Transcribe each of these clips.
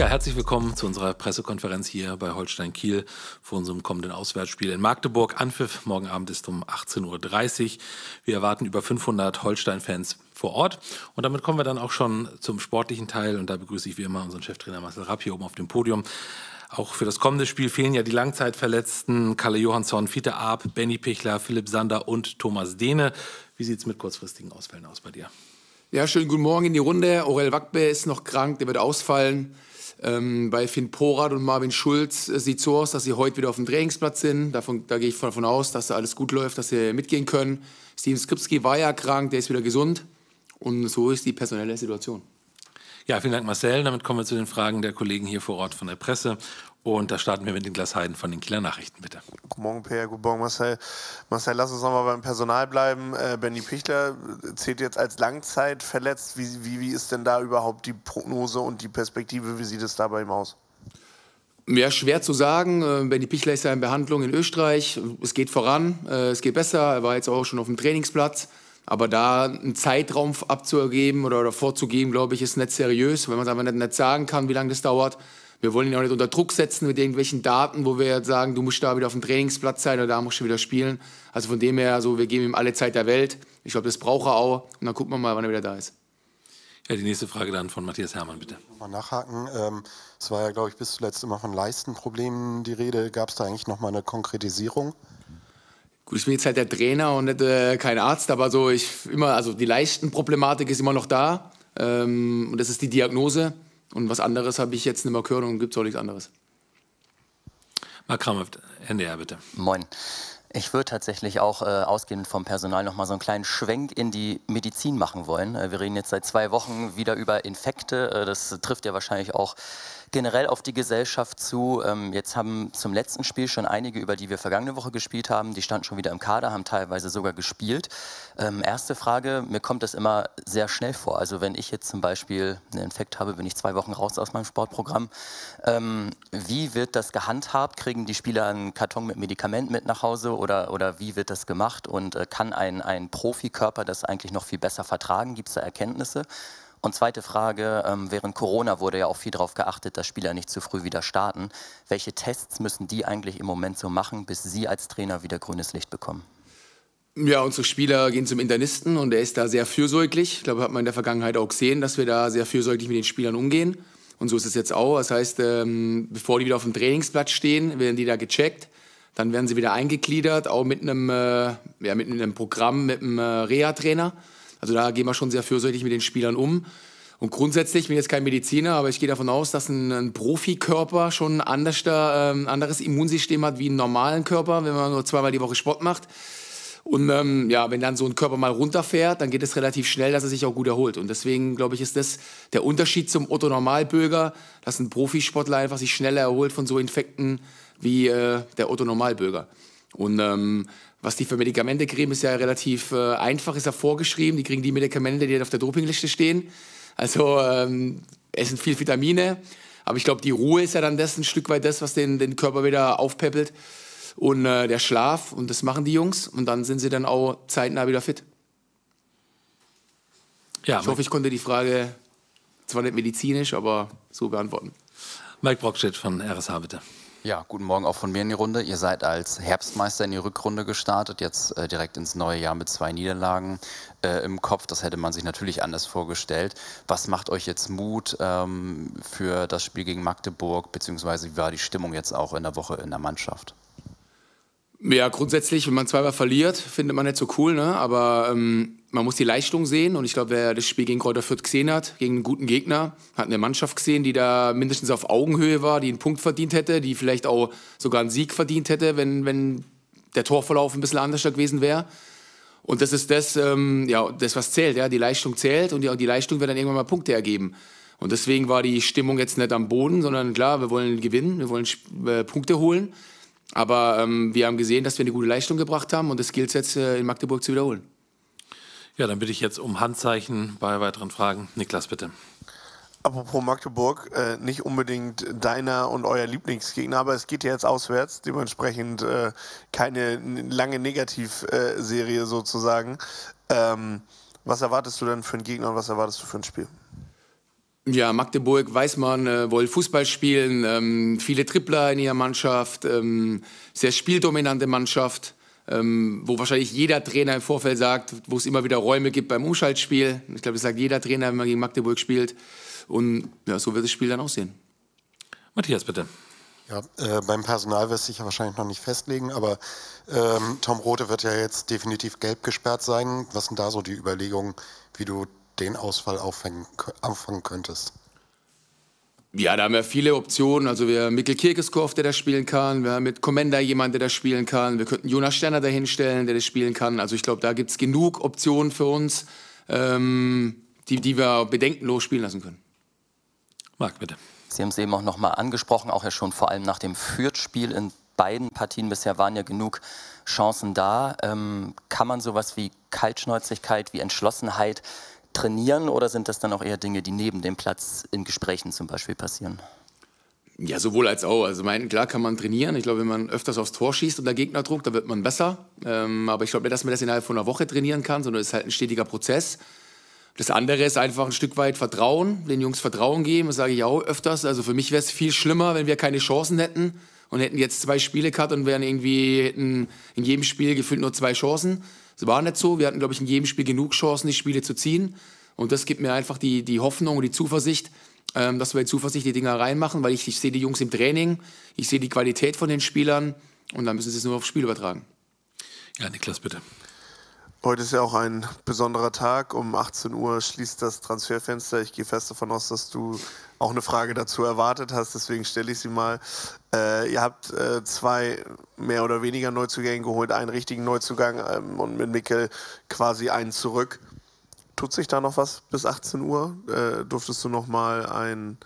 Ja, herzlich willkommen zu unserer Pressekonferenz hier bei Holstein Kiel vor unserem kommenden Auswärtsspiel in Magdeburg. Anpfiff morgen Abend ist um 18.30 Uhr. Wir erwarten über 500 Holstein-Fans vor Ort. Und damit kommen wir dann auch schon zum sportlichen Teil. Und da begrüße ich wie immer unseren Cheftrainer Marcel Rapp hier oben auf dem Podium. Auch für das kommende Spiel fehlen ja die Langzeitverletzten Kalle Johansson, Fiete Arp, Benny Pichler, Philipp Sander und Thomas Dehne. Wie sieht es mit kurzfristigen Ausfällen aus bei dir? Ja, schönen guten Morgen in die Runde. Aurel Wackbe ist noch krank, der wird ausfallen. Ähm, bei Finn Porat und Marvin Schulz äh, sieht so aus, dass sie heute wieder auf dem Trainingsplatz sind. Davon, da gehe ich davon aus, dass da alles gut läuft, dass sie mitgehen können. Steven Skripski war ja krank, der ist wieder gesund. Und so ist die personelle Situation. Ja, vielen Dank, Marcel. Damit kommen wir zu den Fragen der Kollegen hier vor Ort von der Presse. Und da starten wir mit Niklas Heiden von den Kieler Nachrichten, bitte. Guten Morgen, Peer, guten Morgen, Marcel. Marcel, lass uns nochmal beim Personal bleiben. Äh, Benny Pichler äh, zählt jetzt als Langzeitverletzt. Wie, wie, wie ist denn da überhaupt die Prognose und die Perspektive? Wie sieht es da bei ihm aus? Ja, schwer zu sagen. Äh, Benny Pichler ist ja in Behandlung in Österreich. Es geht voran, äh, es geht besser. Er war jetzt auch schon auf dem Trainingsplatz. Aber da einen Zeitraum abzugeben oder, oder vorzugeben, glaube ich, ist nicht seriös, weil man es einfach nicht, nicht sagen kann, wie lange das dauert. Wir wollen ihn auch nicht unter Druck setzen mit irgendwelchen Daten, wo wir sagen, du musst da wieder auf dem Trainingsplatz sein oder da musst du wieder spielen. Also von dem her, so, wir geben ihm alle Zeit der Welt. Ich glaube, das braucht er auch. Und dann gucken wir mal, wann er wieder da ist. Ja, die nächste Frage dann von Matthias Hermann, bitte. Mal nachhaken. Ähm, es war ja, glaube ich, bis zuletzt immer von Leistenproblemen die Rede. Gab es da eigentlich nochmal eine Konkretisierung? gut, ich bin jetzt halt der Trainer und nicht, äh, kein Arzt, aber so ich immer, also die Problematik ist immer noch da. Ähm, und das ist die Diagnose. Und was anderes habe ich jetzt nicht mehr gehört und gibt es auch nichts anderes. Mark Kramer, NDR bitte. Moin. Ich würde tatsächlich auch äh, ausgehend vom Personal noch mal so einen kleinen Schwenk in die Medizin machen wollen. Äh, wir reden jetzt seit zwei Wochen wieder über Infekte. Äh, das trifft ja wahrscheinlich auch generell auf die Gesellschaft zu. Ähm, jetzt haben zum letzten Spiel schon einige, über die wir vergangene Woche gespielt haben, die standen schon wieder im Kader, haben teilweise sogar gespielt. Ähm, erste Frage, mir kommt das immer sehr schnell vor. Also wenn ich jetzt zum Beispiel einen Infekt habe, bin ich zwei Wochen raus aus meinem Sportprogramm. Ähm, wie wird das gehandhabt? Kriegen die Spieler einen Karton mit Medikamenten mit nach Hause? oder, oder wie wird das gemacht und äh, kann ein, ein Profikörper das eigentlich noch viel besser vertragen? Gibt es da Erkenntnisse? Und zweite Frage, ähm, während Corona wurde ja auch viel darauf geachtet, dass Spieler nicht zu früh wieder starten. Welche Tests müssen die eigentlich im Moment so machen, bis Sie als Trainer wieder grünes Licht bekommen? Ja, unsere Spieler gehen zum Internisten und er ist da sehr fürsorglich. Ich glaube, hat man in der Vergangenheit auch gesehen, dass wir da sehr fürsorglich mit den Spielern umgehen. Und so ist es jetzt auch. Das heißt, ähm, bevor die wieder auf dem Trainingsplatz stehen, werden die da gecheckt. Dann werden sie wieder eingegliedert, auch mit einem, äh, ja, mit einem Programm, mit einem äh, Reha-Trainer. Also da gehen wir schon sehr fürsorglich mit den Spielern um. Und grundsätzlich, ich bin jetzt kein Mediziner, aber ich gehe davon aus, dass ein, ein Profikörper schon ein anders, ähm, anderes Immunsystem hat wie einen normalen Körper, wenn man nur zweimal die Woche Sport macht. Und ähm, ja, wenn dann so ein Körper mal runterfährt, dann geht es relativ schnell, dass er sich auch gut erholt. Und deswegen, glaube ich, ist das der Unterschied zum Otto Normalbürger, dass ein Profisportler einfach sich schneller erholt von so Infekten, wie äh, der Otto Normalbürger. Und ähm, was die für Medikamente kriegen, ist ja relativ äh, einfach, ist ja vorgeschrieben. Die kriegen die Medikamente, die halt auf der Dopingliste stehen. Also ähm, essen viel Vitamine. Aber ich glaube, die Ruhe ist ja dann das ein Stück weit das, was den, den Körper wieder aufpäppelt. Und äh, der Schlaf, und das machen die Jungs. Und dann sind sie dann auch zeitnah wieder fit. Ja, ich hoffe, ich konnte die Frage zwar nicht medizinisch, aber so beantworten. Mike Brockstedt von RSH, bitte. Ja, guten Morgen auch von mir in die Runde. Ihr seid als Herbstmeister in die Rückrunde gestartet, jetzt äh, direkt ins neue Jahr mit zwei Niederlagen äh, im Kopf. Das hätte man sich natürlich anders vorgestellt. Was macht euch jetzt Mut ähm, für das Spiel gegen Magdeburg, beziehungsweise wie war die Stimmung jetzt auch in der Woche in der Mannschaft? Ja, grundsätzlich, wenn man zweimal verliert, findet man nicht so cool, ne? aber ähm, man muss die Leistung sehen und ich glaube, wer das Spiel gegen Kräuter Fürth gesehen hat, gegen einen guten Gegner, hat eine Mannschaft gesehen, die da mindestens auf Augenhöhe war, die einen Punkt verdient hätte, die vielleicht auch sogar einen Sieg verdient hätte, wenn, wenn der Torverlauf ein bisschen anders gewesen wäre. Und das ist das, ähm, ja, das, was zählt. Ja? Die Leistung zählt und die, die Leistung wird dann irgendwann mal Punkte ergeben. Und deswegen war die Stimmung jetzt nicht am Boden, sondern klar, wir wollen gewinnen, wir wollen äh, Punkte holen. Aber ähm, wir haben gesehen, dass wir eine gute Leistung gebracht haben und das gilt es jetzt äh, in Magdeburg zu wiederholen. Ja, dann bitte ich jetzt um Handzeichen bei weiteren Fragen. Niklas, bitte. Apropos Magdeburg, äh, nicht unbedingt deiner und euer Lieblingsgegner, aber es geht ja jetzt auswärts, dementsprechend äh, keine lange Negativserie äh, sozusagen. Ähm, was erwartest du denn für einen Gegner und was erwartest du für ein Spiel? Ja, Magdeburg weiß man, äh, will Fußball spielen, ähm, viele Tripler in ihrer Mannschaft, ähm, sehr spieldominante Mannschaft, ähm, wo wahrscheinlich jeder Trainer im Vorfeld sagt, wo es immer wieder Räume gibt beim Umschaltspiel. Ich glaube, das sagt jeder Trainer, wenn man gegen Magdeburg spielt. Und ja, so wird das Spiel dann aussehen. Matthias, bitte. Ja, äh, beim Personal wirst du dich ja wahrscheinlich noch nicht festlegen, aber ähm, Tom Rote wird ja jetzt definitiv gelb gesperrt sein. Was sind da so die Überlegungen, wie du den Ausfall auffangen, auffangen könntest? Ja, da haben wir viele Optionen. Also wir haben Mikkel Kirkeskov, der das spielen kann. Wir haben mit Commander jemanden, der das spielen kann. Wir könnten Jonas Sterner dahinstellen, der das spielen kann. Also ich glaube, da gibt es genug Optionen für uns, ähm, die, die wir bedenkenlos spielen lassen können. Marc, bitte. Sie haben es eben auch nochmal angesprochen, auch ja schon vor allem nach dem Fürth-Spiel in beiden Partien bisher waren ja genug Chancen da. Ähm, kann man sowas wie Kaltschnäuzigkeit, wie Entschlossenheit trainieren oder sind das dann auch eher Dinge, die neben dem Platz in Gesprächen zum Beispiel passieren? Ja, sowohl als auch. Also meinen, klar kann man trainieren. Ich glaube, wenn man öfters aufs Tor schießt und der Gegner druckt, dann wird man besser. Ähm, aber ich glaube nicht, dass man das innerhalb von einer Woche trainieren kann, sondern es ist halt ein stetiger Prozess. Das andere ist einfach ein Stück weit Vertrauen, den Jungs Vertrauen geben. Das sage ich auch öfters. Also für mich wäre es viel schlimmer, wenn wir keine Chancen hätten und hätten jetzt zwei Spiele gehabt und wären irgendwie hätten in jedem Spiel gefühlt nur zwei Chancen. Es war nicht so. Wir hatten, glaube ich, in jedem Spiel genug Chancen, die Spiele zu ziehen. Und das gibt mir einfach die, die Hoffnung und die Zuversicht, ähm, dass wir in Zuversicht die Dinger reinmachen, weil ich, ich sehe die Jungs im Training, ich sehe die Qualität von den Spielern und dann müssen sie es nur aufs Spiel übertragen. Ja, Niklas, bitte. Heute ist ja auch ein besonderer Tag. Um 18 Uhr schließt das Transferfenster. Ich gehe fest davon aus, dass du auch eine Frage dazu erwartet hast. Deswegen stelle ich sie mal. Äh, ihr habt äh, zwei mehr oder weniger Neuzugänge geholt, einen richtigen Neuzugang ähm, und mit Mikkel quasi einen zurück. Tut sich da noch was bis 18 Uhr? Äh, durftest du noch mal ein,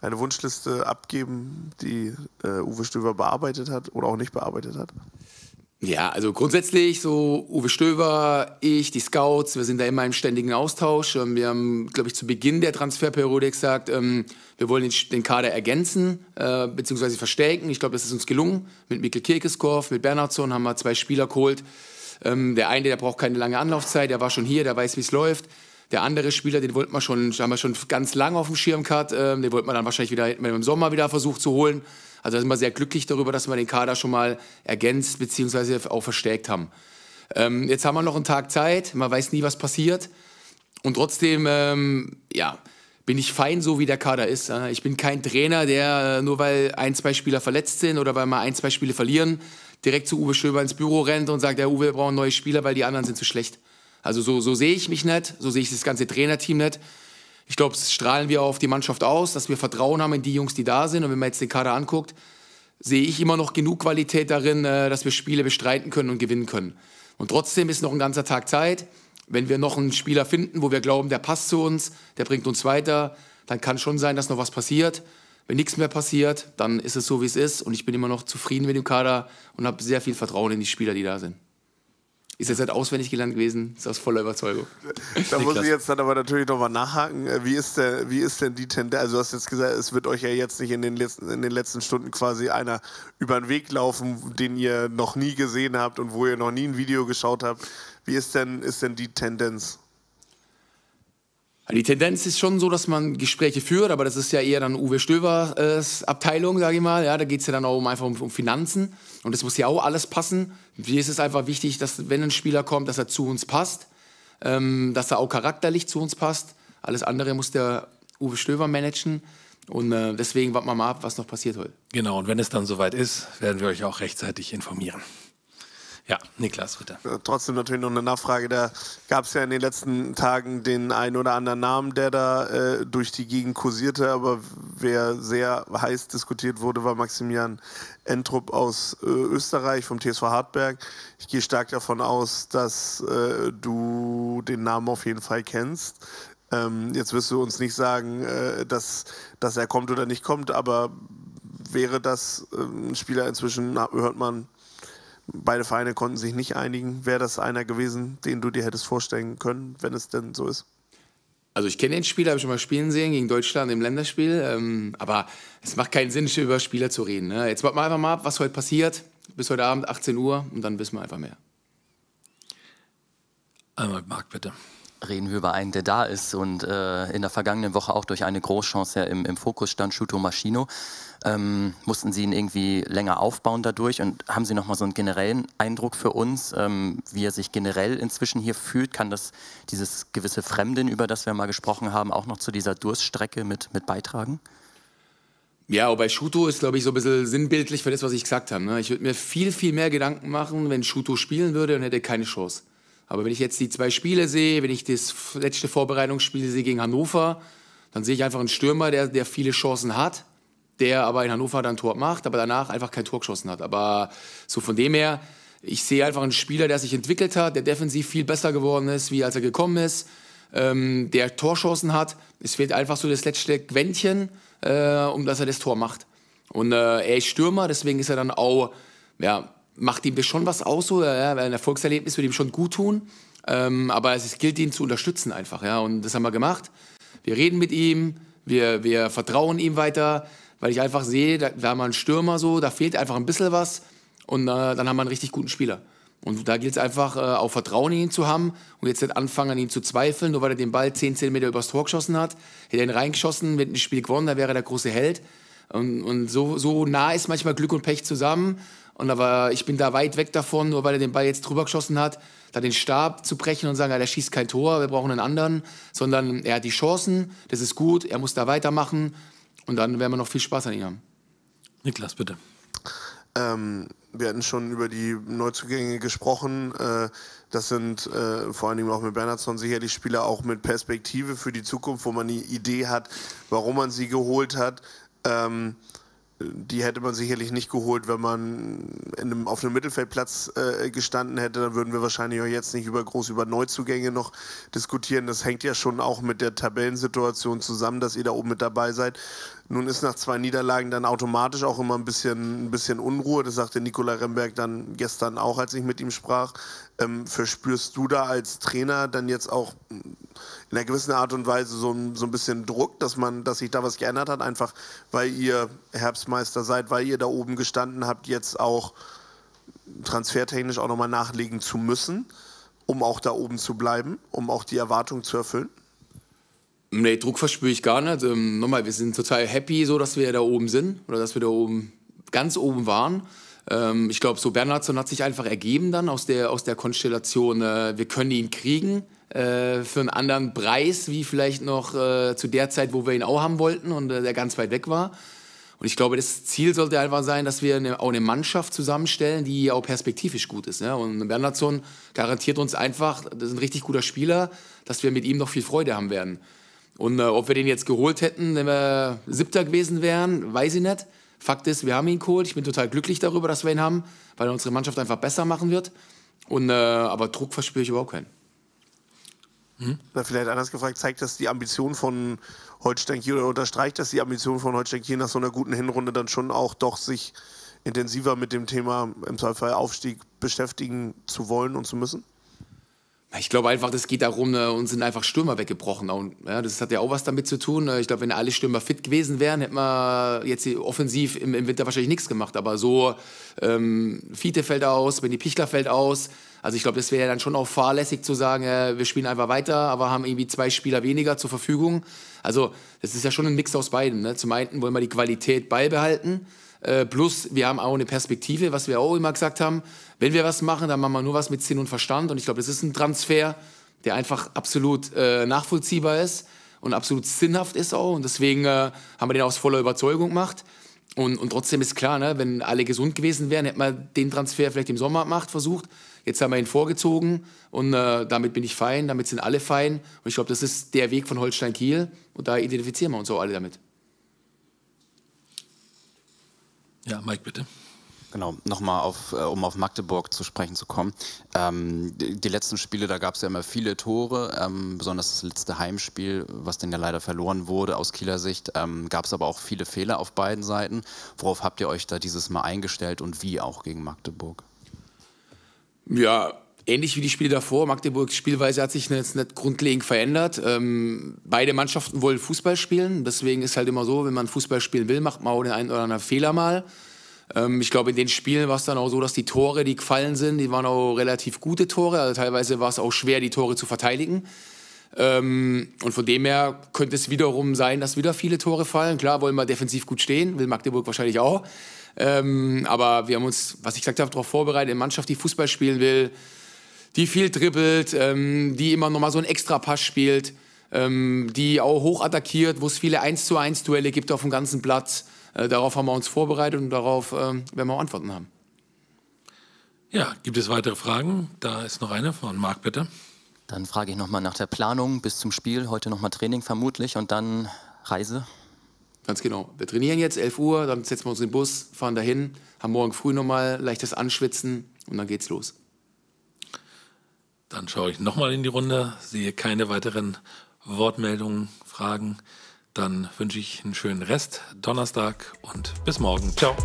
eine Wunschliste abgeben, die äh, Uwe Stöber bearbeitet hat oder auch nicht bearbeitet hat? Ja, also grundsätzlich so Uwe Stöver, ich, die Scouts, wir sind da immer im ständigen Austausch. Ähm, wir haben, glaube ich, zu Beginn der Transferperiode gesagt, ähm, wir wollen den Kader ergänzen äh, bzw. verstärken. Ich glaube, das ist uns gelungen. Mit Mikkel Kirkeskorf, mit Bernhardsson haben wir zwei Spieler geholt. Ähm, der eine, der braucht keine lange Anlaufzeit, der war schon hier, der weiß, wie es läuft. Der andere Spieler, den wollten wir schon, haben wir schon ganz lange auf dem Schirm gehabt. Ähm, den wollten wir dann wahrscheinlich wieder im Sommer wieder versucht zu holen. Also da sind wir sehr glücklich darüber, dass wir den Kader schon mal ergänzt bzw. auch verstärkt haben. Ähm, jetzt haben wir noch einen Tag Zeit. Man weiß nie, was passiert. Und trotzdem, ähm, ja, bin ich fein so, wie der Kader ist. Äh. Ich bin kein Trainer, der äh, nur weil ein, zwei Spieler verletzt sind oder weil wir ein, zwei Spiele verlieren, direkt zu Uwe Schöber ins Büro rennt und sagt, der ja, Uwe, wir brauchen neue Spieler, weil die anderen sind zu schlecht. Also so, so sehe ich mich nicht, so sehe ich das ganze Trainerteam nicht. Ich glaube, das strahlen wir auf die Mannschaft aus, dass wir Vertrauen haben in die Jungs, die da sind. Und wenn man jetzt den Kader anguckt, sehe ich immer noch genug Qualität darin, äh, dass wir Spiele bestreiten können und gewinnen können. Und trotzdem ist noch ein ganzer Tag Zeit. Wenn wir noch einen Spieler finden, wo wir glauben, der passt zu uns, der bringt uns weiter, dann kann schon sein, dass noch was passiert. Wenn nichts mehr passiert, dann ist es so, wie es ist. Und ich bin immer noch zufrieden mit dem Kader und habe sehr viel Vertrauen in die Spieler, die da sind. Ist jetzt halt auswendig gelernt gewesen, ist aus voller Überzeugung. Da muss ich jetzt dann aber natürlich nochmal nachhaken. Äh, wie ist, der, wie ist denn die Tendenz? Also, du hast jetzt gesagt, es wird euch ja jetzt nicht in den letzten, in den letzten Stunden quasi einer über den Weg laufen, den ihr noch nie gesehen habt und wo ihr noch nie ein Video geschaut habt. Wie ist denn, ist denn die Tendenz? Also die Tendenz ist schon so, dass man Gespräche führt, aber das ist ja eher dann Uwe Stövers äh, Abteilung, sage ich mal. Ja, da geht es ja dann auch um, einfach um, um, Finanzen und das muss ja auch alles passen. Mir ist es einfach wichtig, dass wenn ein Spieler kommt, dass er zu uns passt, ähm, dass er auch charakterlich zu uns passt. Alles andere muss der Uwe Stöver managen. Und äh, deswegen warten wir mal ab, was noch passiert heute. Genau, und wenn es dann soweit ist, werden wir euch auch rechtzeitig informieren. Ja, Niklas, Ritter. Äh, trotzdem natürlich noch eine Nachfrage. Da gab es ja in den letzten Tagen den einen oder anderen Namen, der da äh, durch die Gegend kursierte. Aber wer sehr heiß diskutiert wurde, war Maximilian Entrup aus äh, Österreich vom TSV Hartberg. Ich gehe stark davon aus, dass äh, du den Namen auf jeden Fall kennst. Ähm, jetzt wirst du uns nicht sagen, äh, dass, dass er kommt oder nicht kommt, aber wäre das ähm, ein Spieler inzwischen, hört man, Beide Vereine konnten sich nicht einigen. Wäre das einer gewesen, den du dir hättest vorstellen können, wenn es denn so ist? Also ich kenne den Spieler, habe ich schon mal spielen sehen gegen Deutschland im Länderspiel. Ähm, aber es macht keinen Sinn, über Spieler zu reden. Ne? Jetzt warten wir einfach mal ab, was heute passiert. Bis heute Abend 18 Uhr und dann wissen wir einfach mehr. Einmal Marc, bitte reden wir über einen, der da ist und äh, in der vergangenen Woche auch durch eine Großchance im, im Fokus stand, Shuto Maschino. Ähm, mussten Sie ihn irgendwie länger aufbauen dadurch und haben Sie nochmal so einen generellen Eindruck für uns, ähm, wie er sich generell inzwischen hier fühlt? Kann das dieses gewisse Fremden, über das wir mal gesprochen haben, auch noch zu dieser Durststrecke mit, mit beitragen? Ja, aber bei Schuto ist, glaube ich, so ein bisschen sinnbildlich für das, was ich gesagt habe. Ne? Ich würde mir viel, viel mehr Gedanken machen, wenn Schuto spielen würde und hätte keine Chance. Aber wenn ich jetzt die zwei Spiele sehe, wenn ich das letzte Vorbereitungsspiel sehe gegen Hannover, dann sehe ich einfach einen Stürmer, der, der viele Chancen hat, der aber in Hannover dann Tor macht, aber danach einfach kein Tor geschossen hat. Aber so von dem her, ich sehe einfach einen Spieler, der sich entwickelt hat, der defensiv viel besser geworden ist, wie als er gekommen ist, ähm, der Torchancen hat. Es fehlt einfach so das letzte Quäntchen, äh, um dass er das Tor macht. Und äh, er ist Stürmer, deswegen ist er dann auch ja, macht ihm das schon was aus, so, ja, ein Erfolgserlebnis würde ihm schon gut tun. Ähm, aber es gilt, ihn zu unterstützen einfach. Ja? Und das haben wir gemacht. Wir reden mit ihm, wir, wir vertrauen ihm weiter, weil ich einfach sehe, da, da haben wir einen Stürmer so, da fehlt einfach ein bisschen was und äh, dann haben wir einen richtig guten Spieler. Und da gilt es einfach, äh, auch Vertrauen in ihn zu haben und jetzt nicht anfangen, an ihn zu zweifeln, nur weil er den Ball 10 cm übers Tor geschossen hat. Hätte er ihn reingeschossen, wenn ein Spiel gewonnen, da wäre er der große Held. Und, und so, so nah ist manchmal Glück und Pech zusammen. Und aber ich bin da weit weg davon, nur weil er den Ball jetzt drüber geschossen hat, da den Stab zu brechen und sagen, ja, der schießt kein Tor, wir brauchen einen anderen, sondern er hat die Chancen, das ist gut, er muss da weitermachen und dann werden wir noch viel Spaß an ihm haben. Niklas, bitte. Ähm, wir hatten schon über die Neuzugänge gesprochen. Äh, das sind äh, vor allen Dingen auch mit Bernhardsson sicherlich Spieler auch mit Perspektive für die Zukunft, wo man die Idee hat, warum man sie geholt hat. Ähm, die hätte man sicherlich nicht geholt, wenn man einem, auf einem Mittelfeldplatz äh, gestanden hätte. Dann würden wir wahrscheinlich auch jetzt nicht über groß über Neuzugänge noch diskutieren. Das hängt ja schon auch mit der Tabellensituation zusammen, dass ihr da oben mit dabei seid. Nun ist nach zwei Niederlagen dann automatisch auch immer ein bisschen, ein bisschen Unruhe. Das sagte Nikola Remberg dann gestern auch, als ich mit ihm sprach. Ähm, verspürst du da als Trainer dann jetzt auch hm, in einer gewissen Art und Weise so ein, so ein bisschen Druck, dass man, dass sich da was geändert hat, einfach weil ihr Herbstmeister seid, weil ihr da oben gestanden habt, jetzt auch transfertechnisch auch nochmal nachlegen zu müssen, um auch da oben zu bleiben, um auch die Erwartung zu erfüllen? Nee, Druck verspüre ich gar nicht. Ähm, nochmal, wir sind total happy, so dass wir da oben sind oder dass wir da oben ganz oben waren. Ähm, ich glaube, so Bernhardson hat sich einfach ergeben dann aus der, aus der Konstellation, äh, wir können ihn kriegen äh, für einen anderen Preis, wie vielleicht noch äh, zu der Zeit, wo wir ihn auch haben wollten und äh, der ganz weit weg war. Und ich glaube, das Ziel sollte einfach sein, dass wir eine, auch eine Mannschaft zusammenstellen, die auch perspektivisch gut ist. Ja? Ne? Und Bernhardson garantiert uns einfach, das ist ein richtig guter Spieler, dass wir mit ihm noch viel Freude haben werden. Und äh, ob wir den jetzt geholt hätten, wenn wir Siebter gewesen wären, weiß ich nicht. Fakt ist, wir haben ihn geholt. Ich bin total glücklich darüber, dass wir ihn haben, weil er unsere Mannschaft einfach besser machen wird. Und, äh, aber Druck verspüre ich überhaupt keinen. Hm? vielleicht anders gefragt, zeigt das die Ambition von Holstein Kiel oder unterstreicht das die Ambition von Holstein Kiel nach so einer guten Hinrunde dann schon auch doch sich intensiver mit dem Thema im Zweifel Aufstieg beschäftigen zu wollen und zu müssen? Ich glaube einfach, das geht darum, ne, uns sind einfach Stürmer weggebrochen. Und, ja, das hat ja auch was damit zu tun. Ne. Ich glaube, wenn alle Stürmer fit gewesen wären, hätten wir jetzt offensiv im, im Winter wahrscheinlich nichts gemacht. Aber so ähm, Fiete fällt aus, Benny Pichler fällt aus. Also ich glaube, das wäre ja dann schon auch fahrlässig zu sagen, äh, wir spielen einfach weiter, aber haben irgendwie zwei Spieler weniger zur Verfügung. Also das ist ja schon ein Mix aus beiden. Ne? Zum einen wollen wir die Qualität beibehalten. Äh, plus, wir haben auch eine Perspektive, was wir auch immer gesagt haben. Wenn wir was machen, dann machen wir nur was mit Sinn und Verstand. Und ich glaube, das ist ein Transfer, der einfach absolut äh, nachvollziehbar ist und absolut sinnhaft ist auch. Und deswegen äh, haben wir den auch aus voller Überzeugung gemacht. Und, und trotzdem ist klar, ne, wenn alle gesund gewesen wären, hätten wir den Transfer vielleicht im Sommer gemacht, versucht. Jetzt haben wir ihn vorgezogen und äh, damit bin ich fein, damit sind alle fein. Und ich glaube, das ist der Weg von Holstein Kiel und da identifizieren wir uns auch alle damit. Ja, Mike, bitte. Genau, nochmal auf, äh, um auf Magdeburg zu sprechen zu kommen. Ähm, die, die, letzten Spiele, da gab es ja immer viele Tore, ähm, besonders das letzte Heimspiel, was dann ja leider verloren wurde aus Kieler Sicht, ähm, gab es aber auch viele Fehler auf beiden Seiten. Worauf habt ihr euch da dieses Mal eingestellt und wie auch gegen Magdeburg? Ja, Ähnlich wie die Spiele davor, Magdeburgs Spielweise hat sich jetzt nicht grundlegend verändert. Ähm, beide Mannschaften wollen Fußball spielen, deswegen ist halt immer so, wenn man Fußball spielen will, macht man auch den einen oder anderen Fehler mal. Ähm, ich glaube, in den Spielen war es dann auch so, dass die Tore, die gefallen sind, die waren auch relativ gute Tore. Also teilweise war es auch schwer, die Tore zu verteidigen. Ähm, und von dem her könnte es wiederum sein, dass wieder viele Tore fallen. Klar, wollen wir defensiv gut stehen, will Magdeburg wahrscheinlich auch. Ähm, aber wir haben uns, was ich gesagt habe, darauf vorbereitet, eine Mannschaft, die Fußball spielen will, die viel dribbelt, ähm, die immer nochmal so einen extra Pass spielt, ähm, die auch hoch attackiert, wo es viele 1 zu 1 Duelle gibt auf dem ganzen Platz. Äh, darauf haben wir uns vorbereitet und darauf ähm, werden wir auch Antworten haben. Ja, gibt es weitere Fragen? Da ist noch eine von Marc, bitte. Dann frage ich nochmal nach der Planung bis zum Spiel. Heute nochmal Training vermutlich und dann Reise. Ganz genau. Wir trainieren jetzt 11 Uhr, dann setzen wir uns in den Bus, fahren dahin, haben morgen früh nochmal leichtes Anschwitzen und dann geht's los. Dann schaue ich nochmal in die Runde, sehe keine weiteren Wortmeldungen, Fragen. Dann wünsche ich einen schönen Rest, Donnerstag und bis morgen. Ciao.